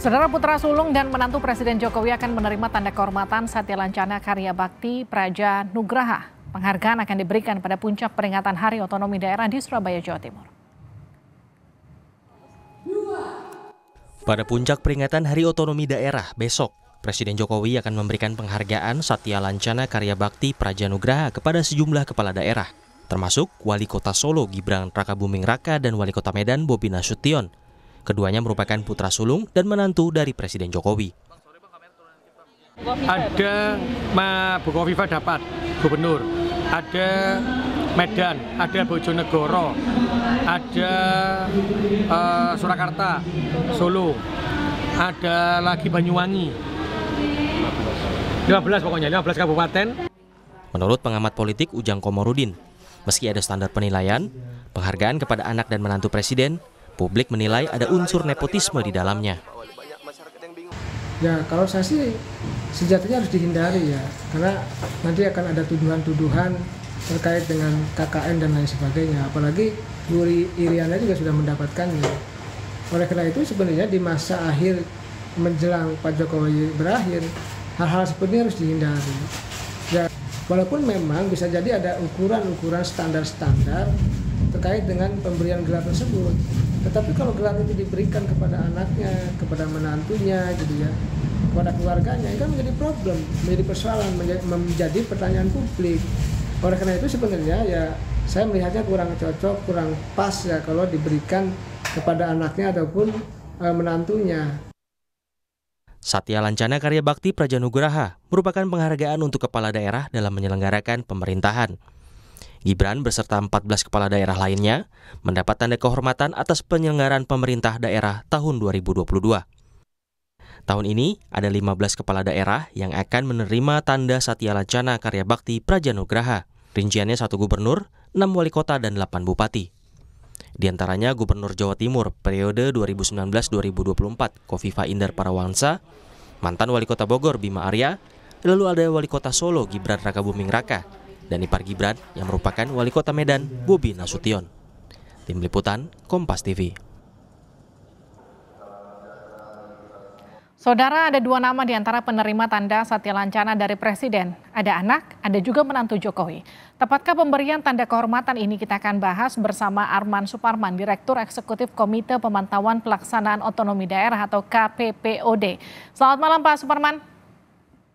Saudara putra sulung dan menantu Presiden Jokowi akan menerima tanda kehormatan Satya Lancana Karya Bakti Praja Nugraha. Penghargaan akan diberikan pada puncak peringatan Hari Otonomi Daerah di Surabaya, Jawa Timur. Pada puncak peringatan Hari Otonomi Daerah besok, Presiden Jokowi akan memberikan penghargaan Satya Lancana Karya Bakti Praja Nugraha kepada sejumlah kepala daerah, termasuk Wali Kota Solo Gibran Raka Buming Raka dan Wali Kota Medan Bobi Nasution Keduanya merupakan putra sulung dan menantu dari Presiden Jokowi. Ada Ma Bukoviva dapat gubernur, ada Medan, ada Bojonegoro, ada uh, Surakarta, Solo, ada lagi Banyuwangi. 15 pokoknya, 15 kabupaten. Menurut pengamat politik Ujang Komorudin, meski ada standar penilaian, penghargaan kepada anak dan menantu presiden Publik menilai ada unsur nepotisme di dalamnya. Ya, kalau saya sih sejatinya harus dihindari ya, karena nanti akan ada tuduhan-tuduhan terkait dengan KKN dan lain sebagainya. Apalagi Yuri Iriana juga sudah mendapatkannya. Oleh karena itu sebenarnya di masa akhir menjelang Pak Jokowi berakhir, hal-hal seperti ini harus dihindari. Ya, walaupun memang bisa jadi ada ukuran-ukuran standar-standar terkait dengan pemberian gelar tersebut. Tetapi kalau gelar itu diberikan kepada anaknya, kepada menantunya, gitu ya, kepada keluarganya, itu kan menjadi problem, menjadi persoalan, menjadi, menjadi pertanyaan publik. Oleh karena itu sebenarnya ya saya melihatnya kurang cocok, kurang pas ya kalau diberikan kepada anaknya ataupun e, menantunya. Satya Lancana Karya Bakti Prajanugraha merupakan penghargaan untuk kepala daerah dalam menyelenggarakan pemerintahan. Gibran beserta 14 kepala daerah lainnya mendapat tanda kehormatan atas penyelenggaraan pemerintah daerah tahun 2022. Tahun ini ada 15 kepala daerah yang akan menerima tanda Satya Lancana Karya Bakti Prajanugraha. Rinciannya satu gubernur, 6 wali kota dan 8 bupati. Di antaranya Gubernur Jawa Timur periode 2019-2024 Kofifa Indar Parawansa, mantan wali kota Bogor Bima Arya, lalu ada wali kota Solo Gibran Raka Buming Raka, dan Ipar Gibran yang merupakan wali kota Medan, Bobi Nasution. Tim Liputan, Kompas TV. Saudara, ada dua nama di antara penerima tanda Satya Lancana dari Presiden. Ada anak, ada juga menantu Jokowi. Tepatkah pemberian tanda kehormatan ini kita akan bahas bersama Arman Suparman, Direktur Eksekutif Komite Pemantauan Pelaksanaan Otonomi Daerah atau KPPOD. Selamat malam Pak Suparman.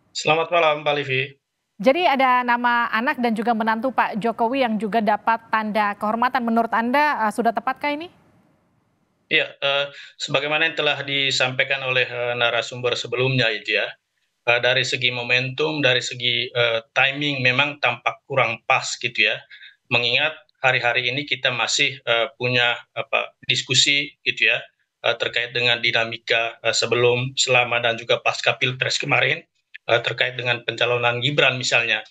Selamat malam Pak Livi. Jadi ada nama anak dan juga menantu Pak Jokowi yang juga dapat tanda kehormatan. Menurut Anda uh, sudah tepatkah ini? Iya, uh, sebagaimana yang telah disampaikan oleh uh, narasumber sebelumnya itu ya, uh, dari segi momentum, dari segi uh, timing memang tampak kurang pas gitu ya. Mengingat hari-hari ini kita masih uh, punya apa diskusi gitu ya terkait dengan dinamika sebelum, selama dan juga pasca pilpres kemarin uh, terkait dengan pencalonan Gibran misalnya.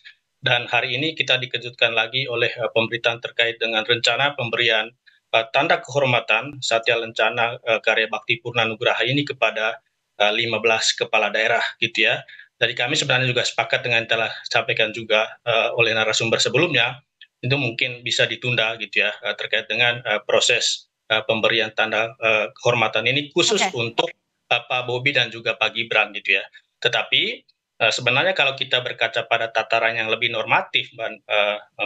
Dan hari ini kita dikejutkan lagi oleh uh, pemberitaan terkait dengan rencana pemberian uh, tanda kehormatan Satya Lencana uh, Karya Bakti purna nugraha ini kepada uh, 15 kepala daerah gitu ya. Dari kami sebenarnya juga sepakat dengan yang telah disampaikan juga uh, oleh narasumber sebelumnya itu mungkin bisa ditunda gitu ya uh, terkait dengan uh, proses uh, pemberian tanda uh, kehormatan ini khusus okay. untuk uh, Pak Bobi dan juga Pak Gibran gitu ya. Tetapi Eh, sebenarnya kalau kita berkaca pada tataran yang lebih normatif mbak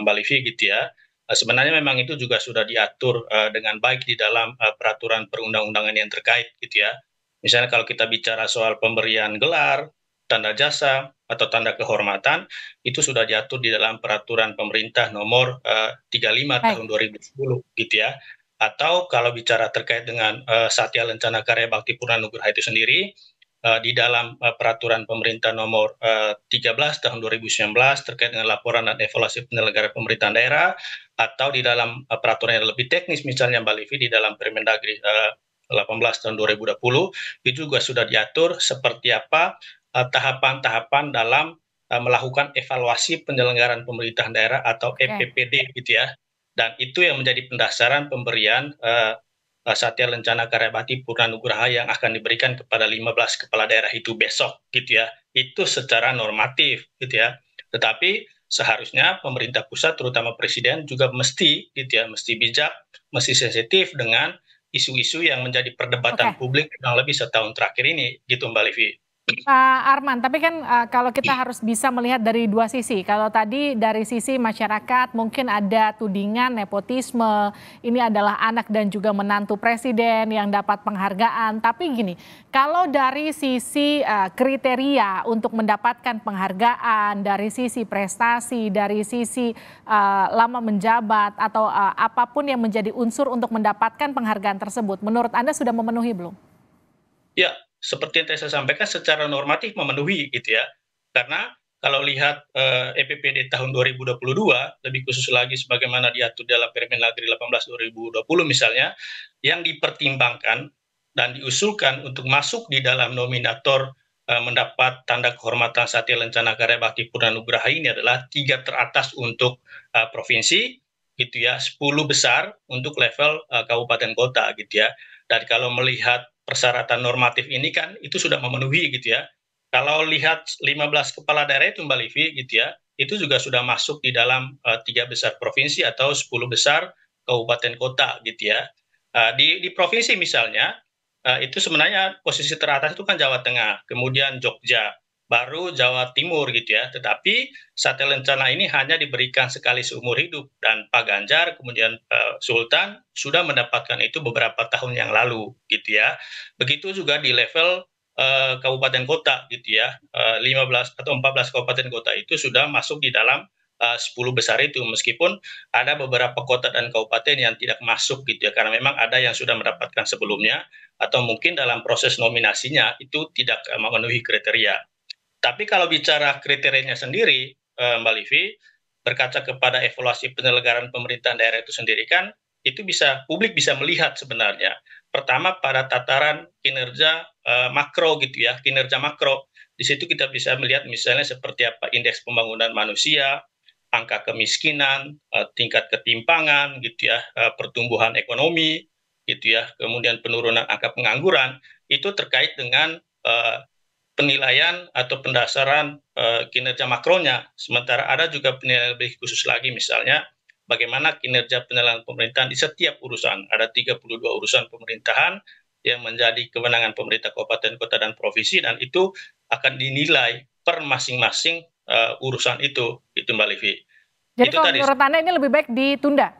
eh, livi gitu ya eh, sebenarnya memang itu juga sudah diatur dengan baik di dalam peraturan perundang-undangan yang terkait gitu ya misalnya kalau kita bicara soal pemberian gelar tanda jasa atau tanda kehormatan itu sudah diatur di dalam peraturan pemerintah nomor uh, 35 tahun 2010 gitu ya atau kalau bicara terkait dengan uh, Satya Lencana Karya Bakti Purna Nugraha itu sendiri Eh, di dalam uh, peraturan pemerintah nomor uh, eh, 13 tahun 2019 terkait dengan laporan dan evaluasi penyelenggara pemerintahan daerah atau di dalam uh, peraturan yang lebih teknis misalnya Mbak Livi di dalam Permendagri uh, 18 tahun 2020 itu juga sudah diatur seperti apa tahapan-tahapan uh, dalam uh, melakukan evaluasi penyelenggaraan pemerintahan daerah atau EPPD e gitu ya. Dan itu yang menjadi pendasaran pemberian uh, Satya Lencana Karya Purna Nugraha yang akan diberikan kepada 15 kepala daerah itu besok gitu ya. Itu secara normatif gitu ya. Tetapi seharusnya pemerintah pusat terutama presiden juga mesti gitu ya, mesti bijak, mesti sensitif dengan isu-isu yang menjadi perdebatan okay. publik yang lebih setahun terakhir ini gitu Mbak Livi. Pak eh, Arman, tapi kan uh, kalau kita harus bisa melihat dari dua sisi. Kalau tadi dari sisi masyarakat mungkin ada tudingan nepotisme, ini adalah anak dan juga menantu presiden yang dapat penghargaan. Tapi gini, kalau dari sisi uh, kriteria untuk mendapatkan penghargaan, dari sisi prestasi, dari sisi uh, lama menjabat atau uh, apapun yang menjadi unsur untuk mendapatkan penghargaan tersebut, menurut Anda sudah memenuhi belum? Ya, seperti yang saya sampaikan secara normatif memenuhi gitu ya. Karena kalau lihat eh, EPPD tahun 2022 lebih khusus lagi sebagaimana diatur dalam Lagri 18 2020 misalnya yang dipertimbangkan dan diusulkan untuk masuk di dalam nominator eh, mendapat tanda kehormatan Satya Lencana Karya Bakti Purnanugraha ini adalah tiga teratas untuk eh, provinsi gitu ya 10 besar untuk level eh, kabupaten kota gitu ya dan kalau melihat persyaratan normatif ini kan itu sudah memenuhi gitu ya. Kalau lihat 15 kepala daerah itu Mbak Livi gitu ya, itu juga sudah masuk di dalam eh, tiga uh, besar provinsi atau 10 besar kabupaten kota gitu ya. Uh, di, di provinsi misalnya, uh, itu sebenarnya posisi teratas itu kan Jawa Tengah, kemudian Jogja, baru Jawa Timur gitu ya. Tetapi sate lencana ini hanya diberikan sekali seumur hidup dan Pak Ganjar kemudian Pak eh, Sultan sudah mendapatkan itu beberapa tahun yang lalu gitu ya. Begitu juga di level uh, kabupaten kota gitu ya. Uh, eh, 15 atau 14 kabupaten kota itu sudah masuk di dalam uh, 10 besar itu meskipun ada beberapa kota dan kabupaten yang tidak masuk gitu ya karena memang ada yang sudah mendapatkan sebelumnya atau mungkin dalam proses nominasinya itu tidak memenuhi kriteria tapi kalau bicara kriterianya sendiri eh, Mbak Livi berkaca kepada evaluasi penyelenggaraan pemerintahan daerah itu sendiri kan itu bisa publik bisa melihat sebenarnya pertama pada tataran kinerja eh, makro gitu ya kinerja makro di situ kita bisa melihat misalnya seperti apa indeks pembangunan manusia angka kemiskinan eh, tingkat ketimpangan gitu ya eh, pertumbuhan ekonomi gitu ya kemudian penurunan angka pengangguran itu terkait dengan eh, penilaian atau pendasaran e, kinerja makronya. Sementara ada juga penilaian lebih khusus lagi misalnya bagaimana kinerja penilaian pemerintahan di setiap urusan. Ada 32 urusan pemerintahan yang menjadi kewenangan pemerintah kabupaten, kota, dan provinsi dan itu akan dinilai per masing-masing uh, urusan itu. Itu Mbak Livi. Jadi itu kalau tadi. menurut Anda ini lebih baik ditunda?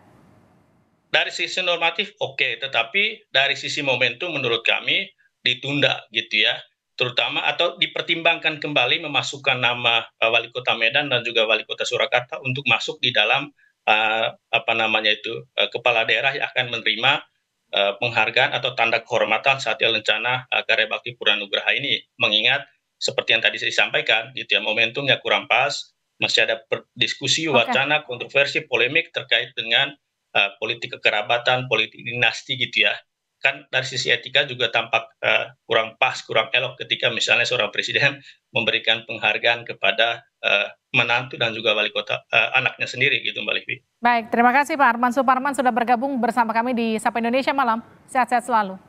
Dari sisi normatif oke, okay. tetapi dari sisi momentum menurut kami ditunda gitu ya terutama atau dipertimbangkan kembali memasukkan nama uh, wali kota Medan dan juga wali kota Surakarta untuk masuk di dalam uh, apa namanya itu uh, kepala daerah yang akan menerima uh, penghargaan atau tanda kehormatan saat rencana uh, karya bakti Puranugraha ini mengingat seperti yang tadi saya sampaikan gitu ya momentumnya kurang pas masih ada diskusi wacana okay. kontroversi polemik terkait dengan uh, politik kekerabatan politik dinasti gitu ya kan dari sisi etika juga tampak uh, kurang pas, kurang elok ketika misalnya seorang presiden memberikan penghargaan kepada uh, menantu dan juga wali kota uh, anaknya sendiri gitu Mbak Livi. Baik, terima kasih Pak Arman Suparman sudah bergabung bersama kami di Sapa Indonesia malam. Sehat-sehat selalu.